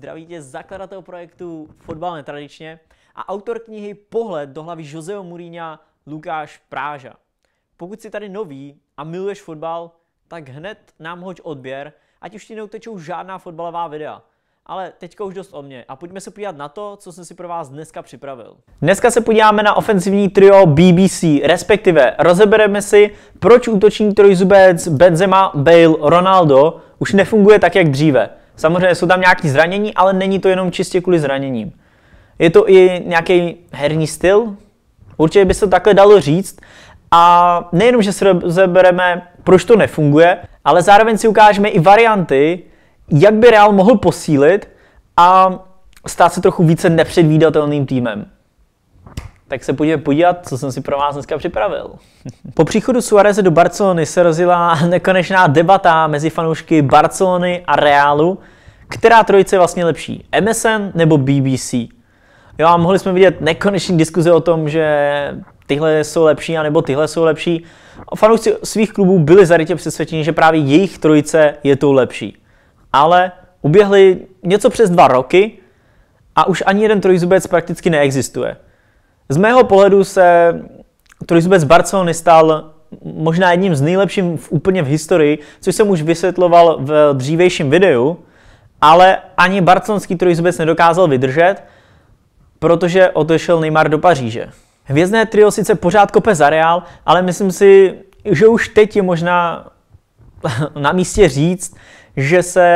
zdraví tě zakladatel projektu Fotbal netradičně a autor knihy Pohled do hlavy Joseho Muríňa Lukáš Práža. Pokud jsi tady nový a miluješ fotbal, tak hned nám hoď odběr, ať už ti neutečou žádná fotbalová videa. Ale teďka už dost o mě a pojďme se podívat na to, co jsem si pro vás dneska připravil. Dneska se podíváme na ofenzivní trio BBC, respektive rozebereme si, proč útoční trojzubec Benzema, Bale, Ronaldo už nefunguje tak, jak dříve. Samozřejmě jsou tam nějaký zranění, ale není to jenom čistě kvůli zraněním. Je to i nějaký herní styl, určitě by se to takhle dalo říct. A nejenom, že si rozebereme, proč to nefunguje, ale zároveň si ukážeme i varianty, jak by Real mohl posílit a stát se trochu více nepředvídatelným týmem. Tak se pojďme podívat, co jsem si pro vás dneska připravil. Po příchodu Suareze do Barcelony se rozjela nekonečná debata mezi fanoušky Barcelony a Realu, která trojice je vlastně lepší, MSN nebo BBC. Jo a mohli jsme vidět nekonečný diskuze o tom, že tyhle jsou lepší a nebo tyhle jsou lepší. A fanoušci svých klubů byli zarytě přesvědčeni, že právě jejich trojice je tou lepší. Ale uběhly něco přes dva roky a už ani jeden trojzubec prakticky neexistuje. Z mého pohledu se turismus Barcelony stal možná jedním z nejlepších v, úplně v historii, což jsem už vysvětloval v dřívejším videu, ale ani barcelonský trojzubec nedokázal vydržet, protože odešel Neymar do Paříže. Hvězdné trio sice pořád kope za Real, ale myslím si, že už teď je možná na místě říct, že se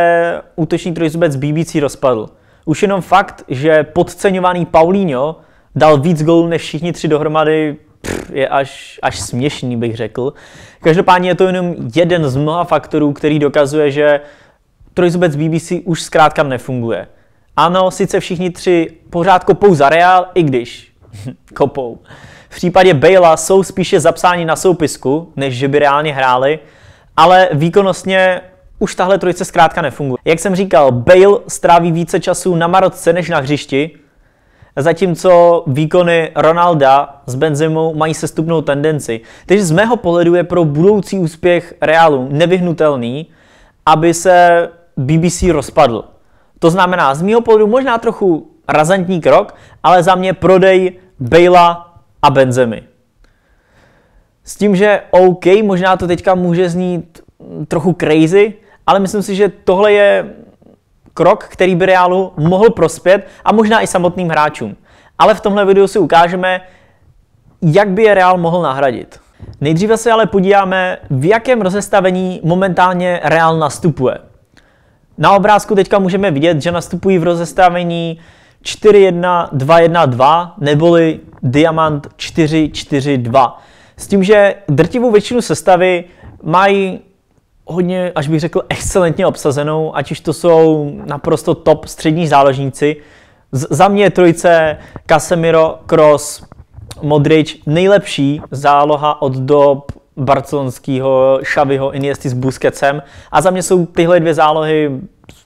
útoční trojzubec BBC rozpadl. Už jenom fakt, že podceňovaný Paulinho dal víc gólů než všichni tři dohromady, je až, až směšný, bych řekl. Každopádně je to jenom jeden z mnoha faktorů, který dokazuje, že trojzubec BBC už zkrátka nefunguje. Ano, sice všichni tři pořád kopou za Real, i když kopou. V případě Bale jsou spíše zapsáni na soupisku, než že by reálně hráli, ale výkonnostně už tahle trojice zkrátka nefunguje. Jak jsem říkal, Bale stráví více času na Marotce než na hřišti, zatímco výkony Ronalda s Benzemou mají sestupnou tendenci. Takže z mého pohledu je pro budoucí úspěch Realu nevyhnutelný, aby se BBC rozpadl. To znamená, z mého pohledu možná trochu razantní krok, ale za mě prodej Bejla a Benzemy. S tím, že OK, možná to teďka může znít trochu crazy, ale myslím si, že tohle je krok, který by Reálu mohl prospět a možná i samotným hráčům. Ale v tomhle videu si ukážeme, jak by je Real mohl nahradit. Nejdříve se ale podíváme, v jakém rozestavení momentálně Real nastupuje. Na obrázku teďka můžeme vidět, že nastupují v rozestavení 4-1-2-1-2 neboli Diamant 4-4-2. S tím, že drtivou většinu sestavy mají hodně, až bych řekl, excelentně obsazenou, ať už to jsou naprosto top střední záložníci. Z- za mě je trojice Casemiro, Kroos, Modric. nejlepší záloha od dob barcelonského Xaviho Iniesty s Busquetsem a za mě jsou tyhle dvě zálohy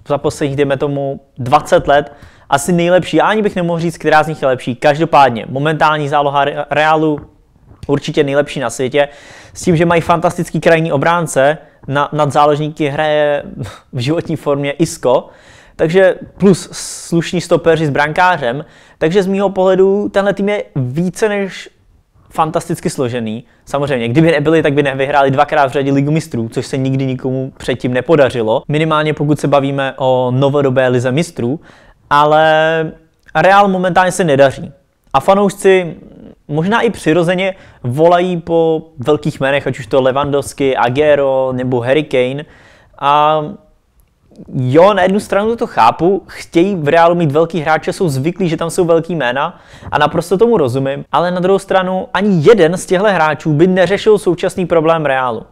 za posledních, dejme tomu, 20 let asi nejlepší. Já ani bych nemohl říct, která z nich je lepší. Každopádně, momentální záloha Realu určitě nejlepší na světě, s tím, že mají fantastický krajní obránce, na, nad záložníky hraje v životní formě Isko, takže plus slušní stopeři s brankářem. Takže z mýho pohledu tenhle tým je více než fantasticky složený. Samozřejmě, kdyby nebyli, tak by nevyhráli dvakrát v řadě ligu mistrů, což se nikdy nikomu předtím nepodařilo. Minimálně pokud se bavíme o novodobé lize mistrů, ale Real momentálně se nedaří. A fanoušci možná i přirozeně volají po velkých jménech, ať už to Lewandowski, Agero nebo Harry Kane. A jo, na jednu stranu to chápu, chtějí v reálu mít velký hráče, jsou zvyklí, že tam jsou velký jména a naprosto tomu rozumím, ale na druhou stranu ani jeden z těchto hráčů by neřešil současný problém reálu.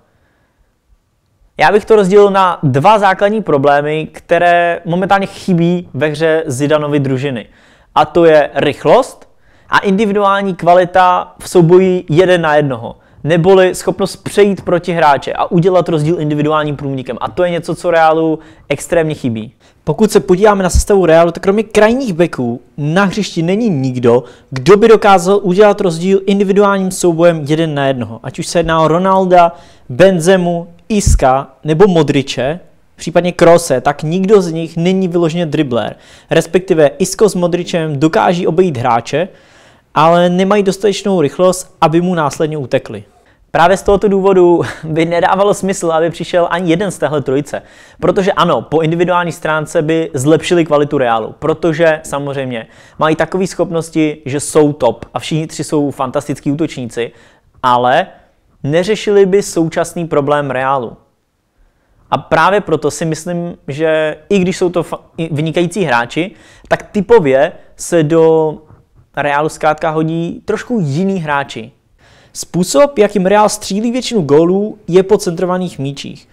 Já bych to rozdělil na dva základní problémy, které momentálně chybí ve hře Zidanovi družiny. A to je rychlost a individuální kvalita v souboji jeden na jednoho. Neboli schopnost přejít proti hráče a udělat rozdíl individuálním průmníkem. A to je něco, co Realu extrémně chybí. Pokud se podíváme na sestavu Realu, tak kromě krajních beků na hřišti není nikdo, kdo by dokázal udělat rozdíl individuálním soubojem jeden na jednoho. Ať už se jedná o Ronalda, Benzemu, Iska nebo Modriče, případně Krose, tak nikdo z nich není vyloženě dribler. Respektive Isko s Modričem dokáží obejít hráče, ale nemají dostatečnou rychlost, aby mu následně utekli. Právě z tohoto důvodu by nedávalo smysl, aby přišel ani jeden z téhle trojice. Protože ano, po individuální stránce by zlepšili kvalitu Realu, protože samozřejmě mají takové schopnosti, že jsou top a všichni tři jsou fantastický útočníci, ale neřešili by současný problém Realu. A právě proto si myslím, že i když jsou to vynikající hráči, tak typově se do Realu zkrátka hodí trošku jiný hráči. Způsob, jakým Real střílí většinu gólů, je po centrovaných míčích.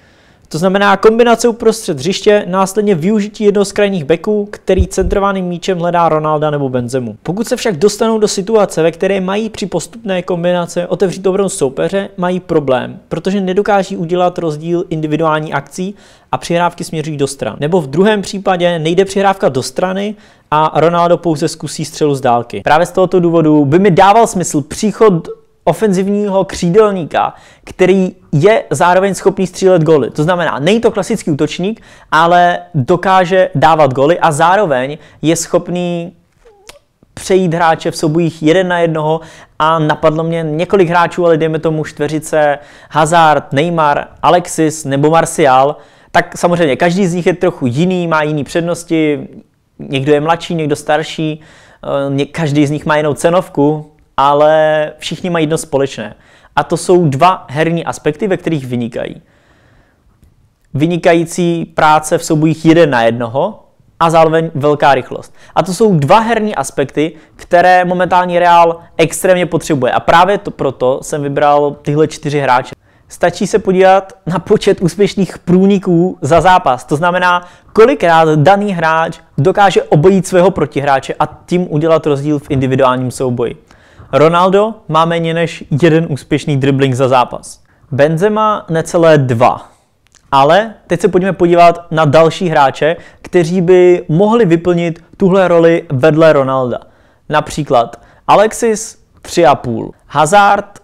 To znamená kombinace uprostřed hřiště, následně využití jednoho z krajních beků, který centrovaným míčem hledá Ronalda nebo Benzemu. Pokud se však dostanou do situace, ve které mají při postupné kombinace otevřít dobrou soupeře, mají problém, protože nedokáží udělat rozdíl individuální akcí a přihrávky směřují do stran. Nebo v druhém případě nejde přihrávka do strany, a Ronaldo pouze zkusí střelu z dálky. Právě z tohoto důvodu by mi dával smysl příchod ofenzivního křídelníka, který je zároveň schopný střílet goly. To znamená, není to klasický útočník, ale dokáže dávat goly a zároveň je schopný přejít hráče v sobojích jeden na jednoho a napadlo mě několik hráčů, ale dejme tomu čtveřice Hazard, Neymar, Alexis nebo Martial, tak samozřejmě každý z nich je trochu jiný, má jiný přednosti, někdo je mladší, někdo starší, eh, každý z nich má jinou cenovku, ale všichni mají jedno společné. A to jsou dva herní aspekty, ve kterých vynikají. Vynikající práce v soubojích jeden na jednoho a zároveň velká rychlost. A to jsou dva herní aspekty, které momentální Real extrémně potřebuje. A právě to proto jsem vybral tyhle čtyři hráče. Stačí se podívat na počet úspěšných průniků za zápas. To znamená, kolikrát daný hráč dokáže obojit svého protihráče a tím udělat rozdíl v individuálním souboji. Ronaldo má méně než jeden úspěšný dribbling za zápas. Benzema necelé dva. Ale teď se pojďme podívat na další hráče, kteří by mohli vyplnit tuhle roli vedle Ronalda. Například Alexis 3,5, Hazard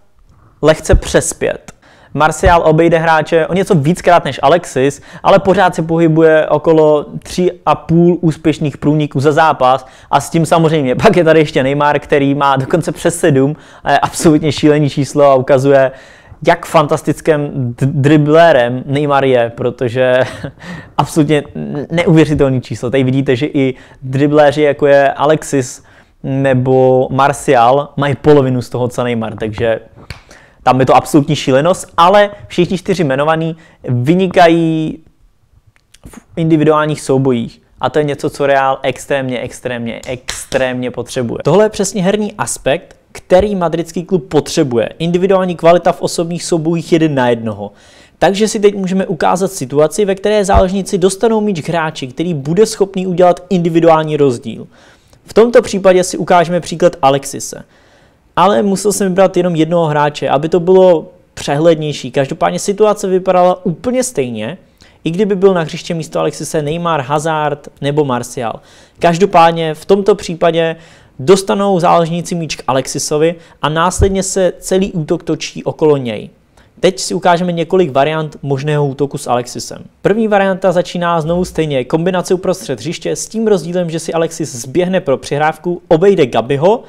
lehce přes 5, Martial obejde hráče o něco víckrát než Alexis, ale pořád se pohybuje okolo 3,5 úspěšných průniků za zápas a s tím samozřejmě. Pak je tady ještě Neymar, který má dokonce přes 7, absolutně šílený číslo a ukazuje, jak fantastickým driblérem Neymar je, protože absolutně neuvěřitelný číslo. Tady vidíte, že i dribléři, jako je Alexis nebo Martial, mají polovinu z toho, co Neymar, takže tam je to absolutní šílenost, ale všichni čtyři jmenovaní vynikají v individuálních soubojích. A to je něco, co Real extrémně, extrémně, extrémně potřebuje. Tohle je přesně herní aspekt, který madridský klub potřebuje. Individuální kvalita v osobních soubojích jeden na jednoho. Takže si teď můžeme ukázat situaci, ve které záležníci dostanou míč hráči, který bude schopný udělat individuální rozdíl. V tomto případě si ukážeme příklad Alexise ale musel jsem vybrat jenom jednoho hráče, aby to bylo přehlednější. Každopádně situace vypadala úplně stejně, i kdyby byl na hřiště místo Alexise Neymar, Hazard nebo Martial. Každopádně v tomto případě dostanou záležníci míč k Alexisovi a následně se celý útok točí okolo něj. Teď si ukážeme několik variant možného útoku s Alexisem. První varianta začíná znovu stejně, kombinace uprostřed hřiště s tím rozdílem, že si Alexis zběhne pro přihrávku, obejde Gabiho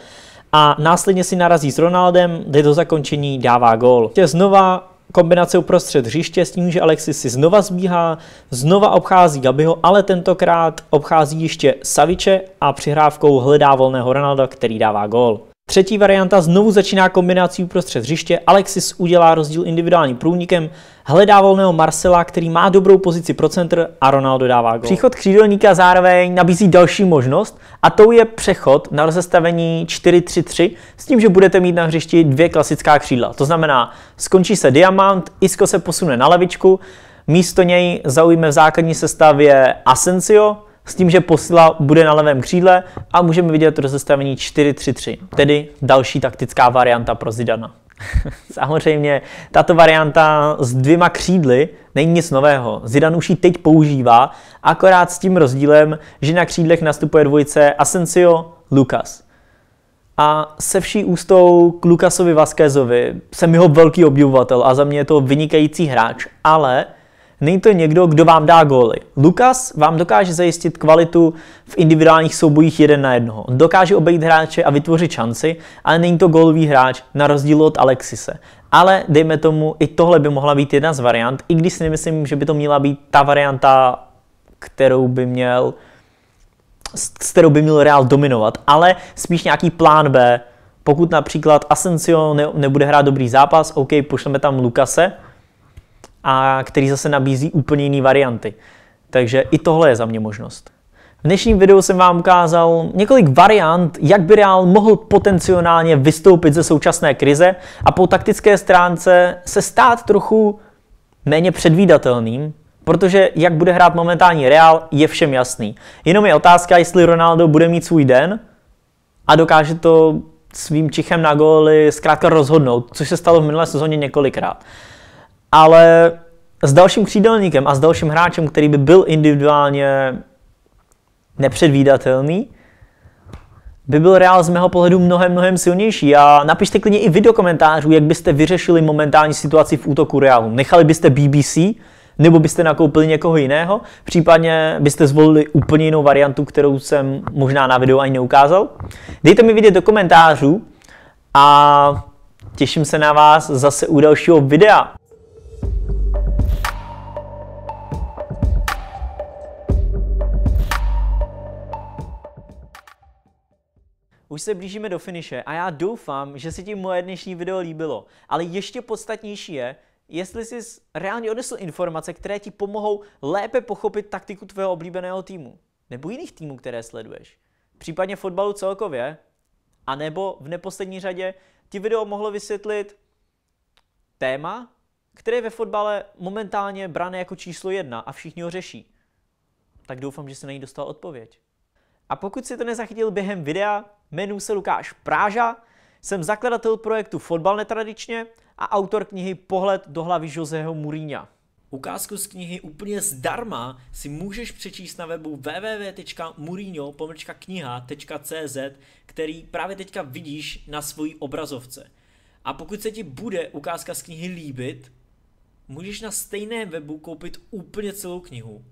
a následně si narazí s Ronaldem, jde do zakončení, dává gol. Je znova kombinace uprostřed hřiště s tím, že Alexis si znova zbíhá, znova obchází Gabiho, ale tentokrát obchází ještě Saviče a přihrávkou hledá volného Ronalda, který dává gol. Třetí varianta znovu začíná kombinací uprostřed hřiště, Alexis udělá rozdíl individuálním průnikem, hledá volného Marcela, který má dobrou pozici pro centr a Ronaldo dává gol. Příchod křídelníka zároveň nabízí další možnost a tou je přechod na rozestavení 4-3-3 s tím, že budete mít na hřišti dvě klasická křídla. To znamená, skončí se Diamant, Isco se posune na levičku, místo něj zaujme v základní sestavě Asensio, s tím, že posila bude na levém křídle a můžeme vidět rozestavení 4-3-3, tedy další taktická varianta pro Zidana. Samozřejmě, tato varianta s dvěma křídly není nic nového. Zidane už ji teď používá, akorát s tím rozdílem, že na křídlech nastupuje dvojice Asensio, Lukas. A se vší ústou k Lukasovi Vaskézovi jsem jeho velký obdivovatel a za mě je to vynikající hráč, ale Není to někdo, kdo vám dá góly. Lukas vám dokáže zajistit kvalitu v individuálních soubojích jeden na jednoho. On dokáže obejít hráče a vytvořit šanci, ale není to gólový hráč na rozdíl od Alexise. Ale dejme tomu, i tohle by mohla být jedna z variant, i když si nemyslím, že by to měla být ta varianta, kterou by měl s kterou by měl Real dominovat, ale spíš nějaký plán B, pokud například Asensio ne, nebude hrát dobrý zápas, OK, pošleme tam Lukase, a který zase nabízí úplně jiné varianty. Takže i tohle je za mě možnost. V dnešním videu jsem vám ukázal několik variant, jak by Real mohl potenciálně vystoupit ze současné krize a po taktické stránce se stát trochu méně předvídatelným, protože jak bude hrát momentální Real, je všem jasný. Jenom je otázka, jestli Ronaldo bude mít svůj den a dokáže to svým čichem na góly zkrátka rozhodnout, což se stalo v minulé sezóně několikrát ale s dalším křídelníkem a s dalším hráčem, který by byl individuálně nepředvídatelný, by byl Real z mého pohledu mnohem, mnohem silnější. A napište klidně i vy do komentářů, jak byste vyřešili momentální situaci v útoku Realu. Nechali byste BBC, nebo byste nakoupili někoho jiného, případně byste zvolili úplně jinou variantu, kterou jsem možná na videu ani neukázal. Dejte mi vidět do komentářů a těším se na vás zase u dalšího videa. Už se blížíme do finiše a já doufám, že si ti moje dnešní video líbilo. Ale ještě podstatnější je, jestli jsi reálně odnesl informace, které ti pomohou lépe pochopit taktiku tvého oblíbeného týmu. Nebo jiných týmů, které sleduješ. Případně fotbalu celkově. A nebo v neposlední řadě ti video mohlo vysvětlit téma, které je ve fotbale momentálně brané jako číslo jedna a všichni ho řeší. Tak doufám, že se na ní dostal odpověď. A pokud si to nezachytil během videa, Jmenuji se Lukáš Práža, jsem zakladatel projektu Fotbal netradičně a autor knihy Pohled do hlavy Joseho Muríňa. Ukázku z knihy úplně zdarma si můžeš přečíst na webu www.murino.kniha.cz, který právě teďka vidíš na svojí obrazovce. A pokud se ti bude ukázka z knihy líbit, můžeš na stejném webu koupit úplně celou knihu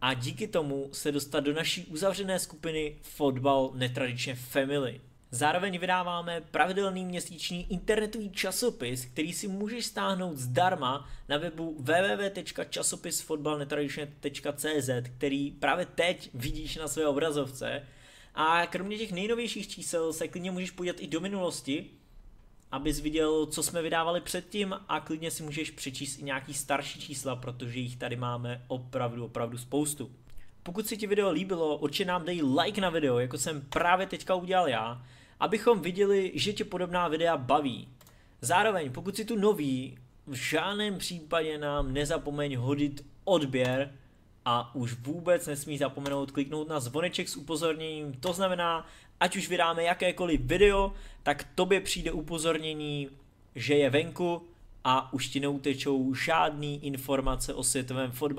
a díky tomu se dostat do naší uzavřené skupiny Fotbal netradičně Family. Zároveň vydáváme pravidelný měsíční internetový časopis, který si můžeš stáhnout zdarma na webu www.časopisfotbalnetradičně.cz, který právě teď vidíš na své obrazovce. A kromě těch nejnovějších čísel se klidně můžeš podívat i do minulosti, abys viděl, co jsme vydávali předtím a klidně si můžeš přečíst i nějaký starší čísla, protože jich tady máme opravdu, opravdu spoustu. Pokud si ti video líbilo, určitě nám dej like na video, jako jsem právě teďka udělal já, abychom viděli, že tě podobná videa baví. Zároveň, pokud si tu nový, v žádném případě nám nezapomeň hodit odběr, a už vůbec nesmí zapomenout kliknout na zvoneček s upozorněním, to znamená, ať už vydáme jakékoliv video, tak tobě přijde upozornění, že je venku a už ti neutečou žádný informace o světovém fotbalu.